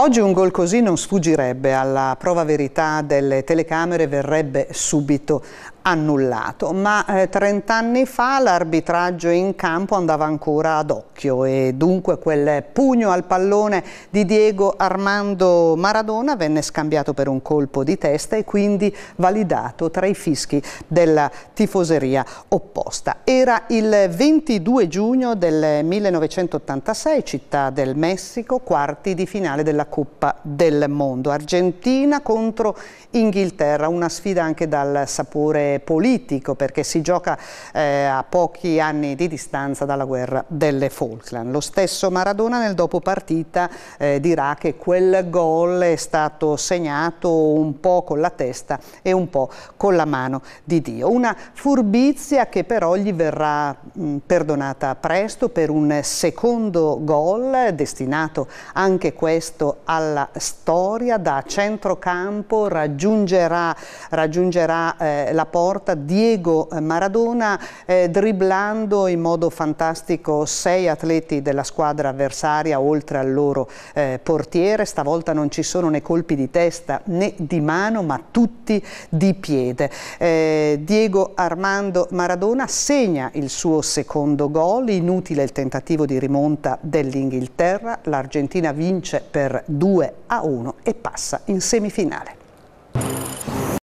Oggi un gol così non sfuggirebbe alla prova verità delle telecamere, verrebbe subito annullato, ma eh, 30 anni fa l'arbitraggio in campo andava ancora ad occhio e dunque quel pugno al pallone di Diego Armando Maradona venne scambiato per un colpo di testa e quindi validato tra i fischi della tifoseria opposta. Era il 22 giugno del 1986, città del Messico, quarti di finale della Coppa del Mondo, Argentina contro Inghilterra, una sfida anche dal sapore politico perché si gioca eh, a pochi anni di distanza dalla guerra delle Falkland. Lo stesso Maradona nel dopopartita eh, dirà che quel gol è stato segnato un po' con la testa e un po' con la mano di Dio. Una furbizia che però gli verrà mh, mm, perdonata presto per un secondo gol destinato anche questo alla storia da centrocampo raggiungerà, raggiungerà eh, la porta porta Diego eh, Maradona eh, dribblando in modo fantastico sei atleti della squadra avversaria oltre al loro eh, portiere. Stavolta non ci sono né colpi di testa né di mano ma tutti di piede. Eh, Diego Armando Maradona segna il suo secondo gol, inutile il tentativo di rimonta dell'Inghilterra, l'Argentina vince per 2 a 1 e passa in semifinale.